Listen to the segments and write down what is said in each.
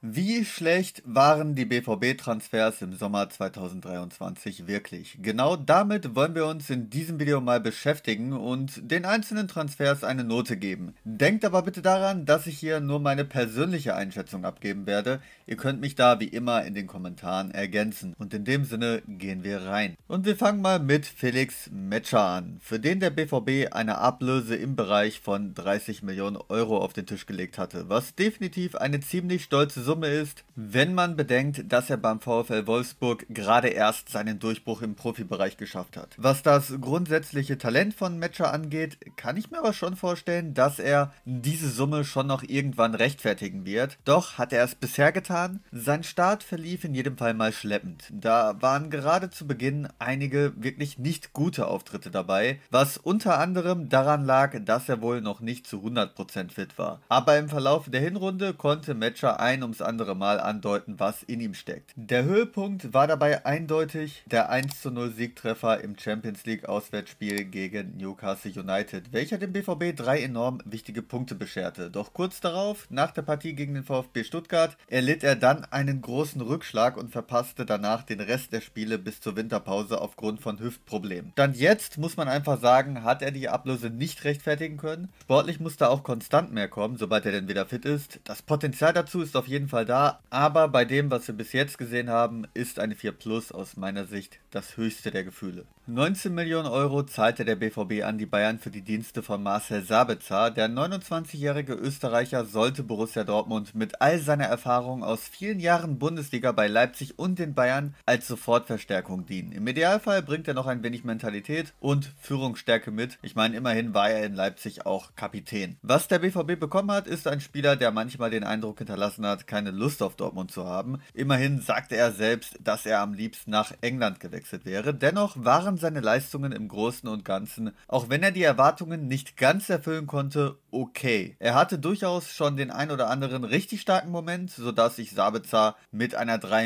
Wie schlecht waren die BVB-Transfers im Sommer 2023 wirklich? Genau damit wollen wir uns in diesem Video mal beschäftigen und den einzelnen Transfers eine Note geben. Denkt aber bitte daran, dass ich hier nur meine persönliche Einschätzung abgeben werde. Ihr könnt mich da wie immer in den Kommentaren ergänzen. Und in dem Sinne gehen wir rein. Und wir fangen mal mit Felix Metscher an, für den der BVB eine Ablöse im Bereich von 30 Millionen Euro auf den Tisch gelegt hatte, was definitiv eine ziemlich stolze Summe ist, wenn man bedenkt, dass er beim VfL Wolfsburg gerade erst seinen Durchbruch im Profibereich geschafft hat. Was das grundsätzliche Talent von Matcher angeht, kann ich mir aber schon vorstellen, dass er diese Summe schon noch irgendwann rechtfertigen wird. Doch hat er es bisher getan. Sein Start verlief in jedem Fall mal schleppend. Da waren gerade zu Beginn einige wirklich nicht gute Auftritte dabei, was unter anderem daran lag, dass er wohl noch nicht zu 100% fit war. Aber im Verlauf der Hinrunde konnte Matcher ein ums ums andere Mal andeuten, was in ihm steckt. Der Höhepunkt war dabei eindeutig der 10 Siegtreffer im Champions League Auswärtsspiel gegen Newcastle United, welcher dem BVB drei enorm wichtige Punkte bescherte. Doch kurz darauf, nach der Partie gegen den VfB Stuttgart, erlitt er dann einen großen Rückschlag und verpasste danach den Rest der Spiele bis zur Winterpause aufgrund von Hüftproblemen. Dann jetzt muss man einfach sagen, hat er die Ablöse nicht rechtfertigen können. Sportlich muss da auch konstant mehr kommen, sobald er denn wieder fit ist. Das Potenzial dazu ist auf jeden jeden Fall da. Aber bei dem, was wir bis jetzt gesehen haben, ist eine 4 Plus aus meiner Sicht das höchste der Gefühle. 19 Millionen Euro zahlte der BVB an die Bayern für die Dienste von Marcel Sabitzer. Der 29-jährige Österreicher sollte Borussia Dortmund mit all seiner Erfahrung aus vielen Jahren Bundesliga bei Leipzig und den Bayern als Sofortverstärkung dienen. Im Idealfall bringt er noch ein wenig Mentalität und Führungsstärke mit. Ich meine, immerhin war er in Leipzig auch Kapitän. Was der BVB bekommen hat, ist ein Spieler, der manchmal den Eindruck hinterlassen hat, kein keine Lust auf Dortmund zu haben. Immerhin sagte er selbst, dass er am liebsten nach England gewechselt wäre. Dennoch waren seine Leistungen im Großen und Ganzen, auch wenn er die Erwartungen nicht ganz erfüllen konnte, okay. Er hatte durchaus schon den ein oder anderen richtig starken Moment, sodass ich Sabitzer mit einer 3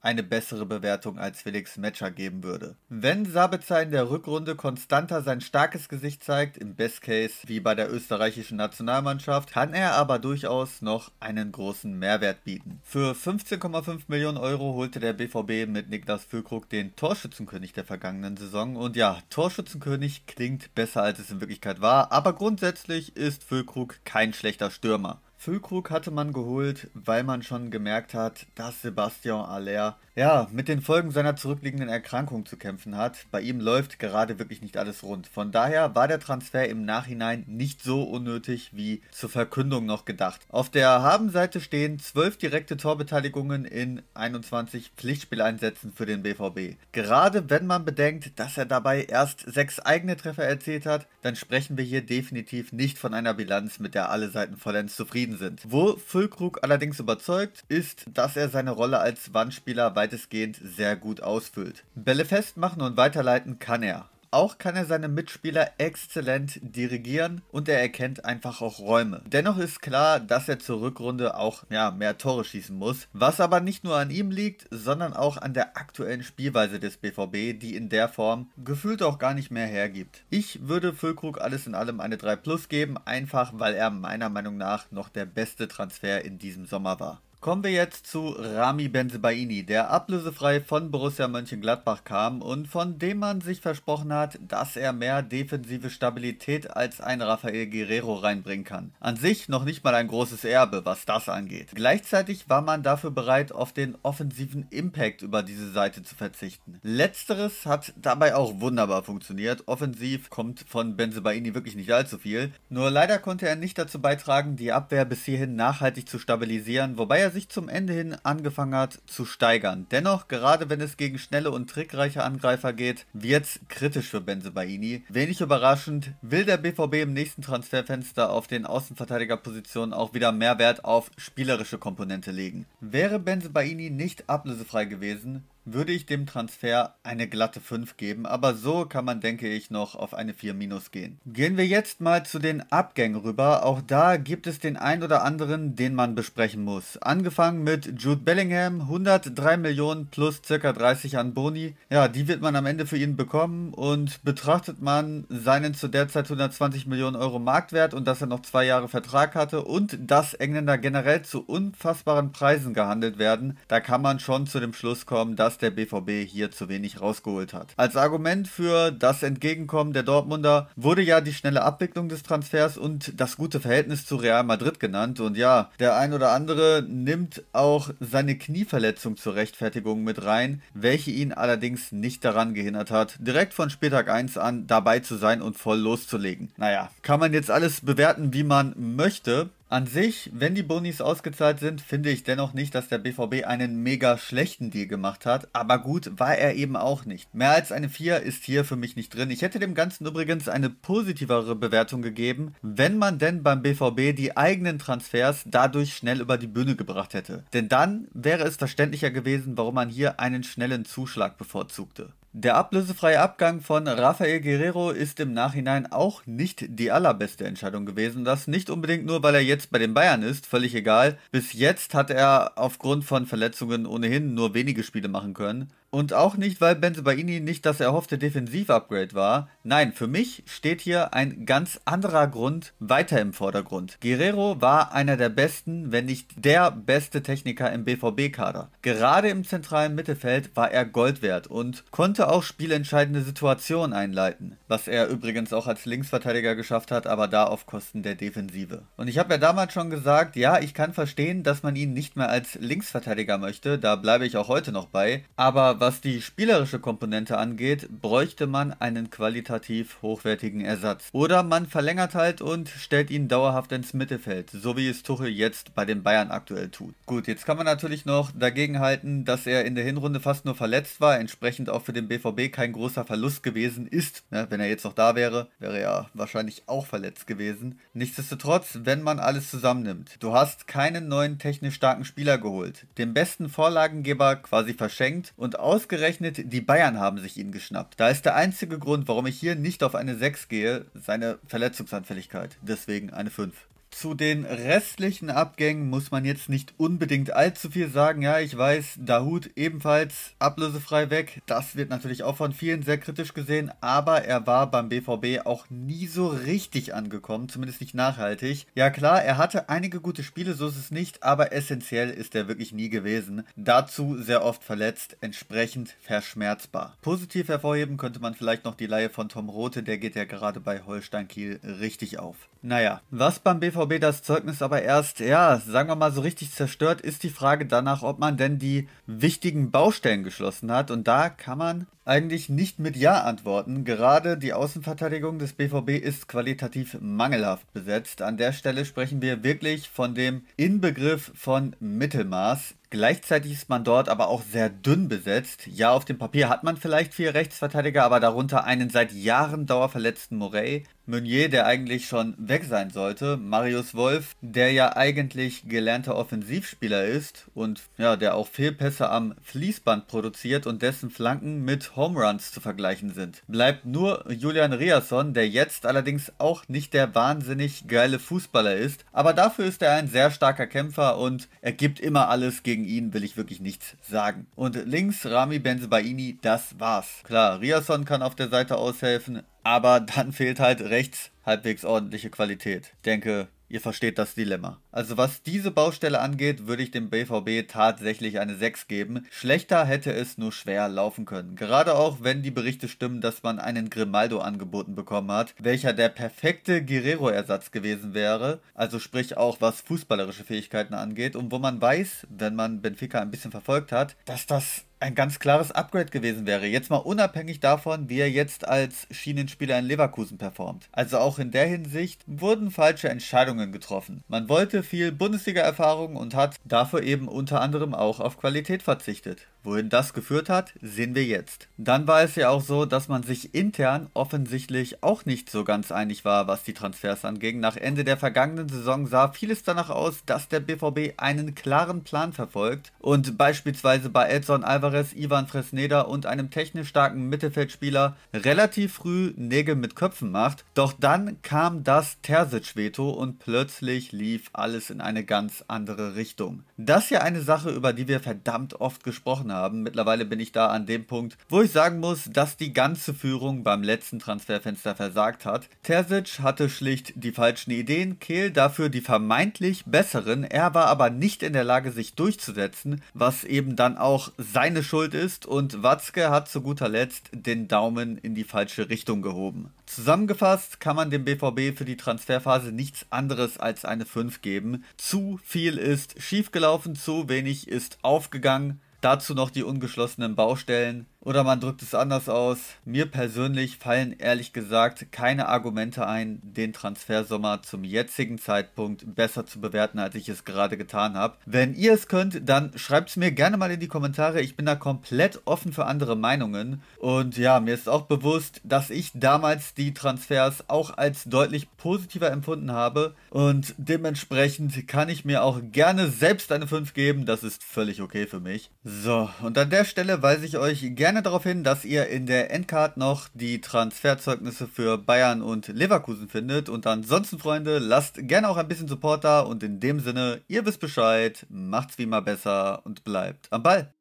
eine bessere Bewertung als Felix Metscher geben würde. Wenn Sabitzer in der Rückrunde konstanter sein starkes Gesicht zeigt, im Best Case wie bei der österreichischen Nationalmannschaft, kann er aber durchaus noch einen großen Mehrwert bieten. Für 15,5 Millionen Euro holte der BVB mit Niklas Füllkrug den Torschützenkönig der vergangenen Saison und ja, Torschützenkönig klingt besser als es in Wirklichkeit war, aber grundsätzlich ist ist Füllkrug kein schlechter Stürmer. Füllkrug hatte man geholt, weil man schon gemerkt hat, dass Sebastian Aller ja mit den Folgen seiner zurückliegenden Erkrankung zu kämpfen hat. Bei ihm läuft gerade wirklich nicht alles rund. Von daher war der Transfer im Nachhinein nicht so unnötig wie zur Verkündung noch gedacht. Auf der Habenseite stehen 12 direkte Torbeteiligungen in 21 Pflichtspieleinsätzen für den BVB. Gerade wenn man bedenkt, dass er dabei erst sechs eigene Treffer erzielt hat, dann sprechen wir hier definitiv nicht von einer Bilanz, mit der alle Seiten vollends zufrieden zufrieden sind. Wo Füllkrug allerdings überzeugt, ist, dass er seine Rolle als Wandspieler weitestgehend sehr gut ausfüllt. Bälle festmachen und weiterleiten kann er. Auch kann er seine Mitspieler exzellent dirigieren und er erkennt einfach auch Räume. Dennoch ist klar, dass er zur Rückrunde auch ja, mehr Tore schießen muss, was aber nicht nur an ihm liegt, sondern auch an der aktuellen Spielweise des BVB, die in der Form gefühlt auch gar nicht mehr hergibt. Ich würde Füllkrug alles in allem eine 3 Plus geben, einfach weil er meiner Meinung nach noch der beste Transfer in diesem Sommer war. Kommen wir jetzt zu Rami Benzebaini, der ablösefrei von Borussia Mönchengladbach kam und von dem man sich versprochen hat, dass er mehr defensive Stabilität als ein Rafael Guerrero reinbringen kann. An sich noch nicht mal ein großes Erbe, was das angeht. Gleichzeitig war man dafür bereit, auf den offensiven Impact über diese Seite zu verzichten. Letzteres hat dabei auch wunderbar funktioniert. Offensiv kommt von Benzebaini wirklich nicht allzu viel. Nur leider konnte er nicht dazu beitragen, die Abwehr bis hierhin nachhaltig zu stabilisieren, wobei er sich zum Ende hin angefangen hat zu steigern. Dennoch, gerade wenn es gegen schnelle und trickreiche Angreifer geht, wird es kritisch für Benzebaini. Wenig überraschend will der BVB im nächsten Transferfenster auf den Außenverteidigerpositionen auch wieder mehr Wert auf spielerische Komponente legen. Wäre Benzebaini nicht ablösefrei gewesen, würde ich dem Transfer eine glatte 5 geben, aber so kann man, denke ich, noch auf eine 4 minus gehen. Gehen wir jetzt mal zu den Abgängen rüber. Auch da gibt es den ein oder anderen, den man besprechen muss. Angefangen mit Jude Bellingham, 103 Millionen plus ca. 30 an Boni. Ja, die wird man am Ende für ihn bekommen und betrachtet man seinen zu der Zeit 120 Millionen Euro Marktwert und dass er noch zwei Jahre Vertrag hatte und dass Engländer generell zu unfassbaren Preisen gehandelt werden, da kann man schon zu dem Schluss kommen, dass dass der BVB hier zu wenig rausgeholt hat. Als Argument für das Entgegenkommen der Dortmunder wurde ja die schnelle Abwicklung des Transfers und das gute Verhältnis zu Real Madrid genannt. Und ja, der ein oder andere nimmt auch seine Knieverletzung zur Rechtfertigung mit rein, welche ihn allerdings nicht daran gehindert hat, direkt von Spieltag 1 an dabei zu sein und voll loszulegen. Naja, kann man jetzt alles bewerten, wie man möchte. An sich, wenn die Bonis ausgezahlt sind, finde ich dennoch nicht, dass der BVB einen mega schlechten Deal gemacht hat. Aber gut, war er eben auch nicht. Mehr als eine 4 ist hier für mich nicht drin. Ich hätte dem Ganzen übrigens eine positivere Bewertung gegeben, wenn man denn beim BVB die eigenen Transfers dadurch schnell über die Bühne gebracht hätte. Denn dann wäre es verständlicher gewesen, warum man hier einen schnellen Zuschlag bevorzugte. Der ablösefreie Abgang von Rafael Guerrero ist im Nachhinein auch nicht die allerbeste Entscheidung gewesen. Das nicht unbedingt nur, weil er jetzt bei den Bayern ist, völlig egal. Bis jetzt hat er aufgrund von Verletzungen ohnehin nur wenige Spiele machen können. Und auch nicht, weil Baini nicht das erhoffte Defensiv-Upgrade war. Nein, für mich steht hier ein ganz anderer Grund weiter im Vordergrund. Guerrero war einer der besten, wenn nicht der beste Techniker im BVB-Kader. Gerade im zentralen Mittelfeld war er Gold wert und konnte auch spielentscheidende Situationen einleiten. Was er übrigens auch als Linksverteidiger geschafft hat, aber da auf Kosten der Defensive. Und ich habe ja damals schon gesagt, ja, ich kann verstehen, dass man ihn nicht mehr als Linksverteidiger möchte, da bleibe ich auch heute noch bei. Aber was die spielerische Komponente angeht, bräuchte man einen qualitativ hochwertigen Ersatz. Oder man verlängert halt und stellt ihn dauerhaft ins Mittelfeld, so wie es Tuchel jetzt bei den Bayern aktuell tut. Gut, jetzt kann man natürlich noch dagegen halten, dass er in der Hinrunde fast nur verletzt war, entsprechend auch für den BVB kein großer Verlust gewesen ist. Ja, ne, wenn er jetzt noch da wäre, wäre er wahrscheinlich auch verletzt gewesen. Nichtsdestotrotz, wenn man alles zusammennimmt, du hast keinen neuen technisch starken Spieler geholt, den besten Vorlagengeber quasi verschenkt und auch ausgerechnet die Bayern haben sich ihn geschnappt. Da ist der einzige Grund, warum ich hier nicht auf eine 6 gehe, seine Verletzungsanfälligkeit. Deswegen eine 5. Zu den restlichen Abgängen muss man jetzt nicht unbedingt allzu viel sagen. Ja, ich weiß, Dahut ebenfalls ablösefrei weg. Das wird natürlich auch von vielen sehr kritisch gesehen, aber er war beim BVB auch nie so richtig angekommen, zumindest nicht nachhaltig. Ja klar, er hatte einige gute Spiele, so ist es nicht, aber essentiell ist er wirklich nie gewesen. Dazu sehr oft verletzt, entsprechend verschmerzbar. Positiv hervorheben könnte man vielleicht noch die Laie von Tom Rote, der geht ja gerade bei Holstein Kiel richtig auf. Naja, was beim BVB BVB das Zeugnis aber erst, ja, sagen wir mal so richtig zerstört, ist die Frage danach, ob man denn die wichtigen Baustellen geschlossen hat. Und da kann man eigentlich nicht mit Ja antworten. Gerade die Außenverteidigung des BVB ist qualitativ mangelhaft besetzt. An der Stelle sprechen wir wirklich von dem Inbegriff von Mittelmaß. Gleichzeitig ist man dort aber auch sehr dünn besetzt. Ja, auf dem Papier hat man vielleicht vier Rechtsverteidiger, aber darunter einen seit Jahren dauerverletzten Morey, Meunier, der eigentlich schon weg sein sollte, Marius Wolf, der ja eigentlich gelernter Offensivspieler ist und ja, der auch Fehlpässe am Fließband produziert und dessen Flanken mit Home Runs zu vergleichen sind. Bleibt nur Julian Riasson, der jetzt allerdings auch nicht der wahnsinnig geile Fußballer ist, aber dafür ist er ein sehr starker Kämpfer und er gibt immer alles. Gegen ihn will ich wirklich nichts sagen. Und links Rami Benzebaini, das war's. Klar, Riasson kann auf der Seite aushelfen, aber dann fehlt halt rechts halbwegs ordentliche Qualität. Denke, ihr versteht das Dilemma. Also was diese Baustelle angeht, würde ich dem BVB tatsächlich eine 6 geben. Schlechter hätte es nur schwer laufen können. Gerade auch, wenn die Berichte stimmen, dass man einen Grimaldo angeboten bekommen hat, welcher der perfekte Guerrero-Ersatz gewesen wäre. Also sprich auch was fußballerische Fähigkeiten angeht und wo man weiß, wenn man Benfica ein bisschen verfolgt hat, dass das ein ganz klares Upgrade gewesen wäre. Jetzt mal unabhängig davon, wie er jetzt als Schienenspieler in Leverkusen performt. Also auch in der Hinsicht wurden falsche Entscheidungen getroffen. Man wollte viel Bundesliga-Erfahrung und hat dafür eben unter anderem auch auf Qualität verzichtet. Wohin das geführt hat, sehen wir jetzt. Dann war es ja auch so, dass man sich intern offensichtlich auch nicht so ganz einig war, was die Transfers anging. Nach Ende der vergangenen Saison sah vieles danach aus, dass der BVB einen klaren Plan verfolgt und beispielsweise bei Edson Alvarez, Ivan Fresneda und einem technisch starken Mittelfeldspieler relativ früh Nägel mit Köpfen macht. Doch dann kam das Terzic-Veto und plötzlich lief alles in eine ganz andere Richtung. Das ist ja eine Sache, über die wir verdammt oft gesprochen haben haben. Mittlerweile bin ich da an dem Punkt, wo ich sagen muss, dass die ganze Führung beim letzten Transferfenster versagt hat. Terzic hatte schlicht die falschen Ideen, Kehl dafür die vermeintlich besseren. Er war aber nicht in der Lage, sich durchzusetzen, was eben dann auch seine Schuld ist. Und Watzke hat zu guter Letzt den Daumen in die falsche Richtung gehoben. Zusammengefasst kann man dem BVB für die Transferphase nichts anderes als eine 5 geben. Zu viel ist schiefgelaufen, zu wenig ist aufgegangen. Dazu noch die ungeschlossenen Baustellen oder man drückt es anders aus. Mir persönlich fallen ehrlich gesagt keine Argumente ein, den Transfersommer zum jetzigen Zeitpunkt besser zu bewerten, als ich es gerade getan habe. Wenn ihr es könnt, dann schreibt es mir gerne mal in die Kommentare. Ich bin da komplett offen für andere Meinungen. Und ja, mir ist auch bewusst, dass ich damals die Transfers auch als deutlich positiver empfunden habe. Und dementsprechend kann ich mir auch gerne selbst eine 5 geben. Das ist völlig okay für mich. So, und an der Stelle weise ich euch gerne gerne darauf hin, dass ihr in der Endcard noch die Transferzeugnisse für Bayern und Leverkusen findet. Und ansonsten, Freunde, lasst gerne auch ein bisschen Support da. Und in dem Sinne, ihr wisst Bescheid, macht's wie immer besser und bleibt am Ball.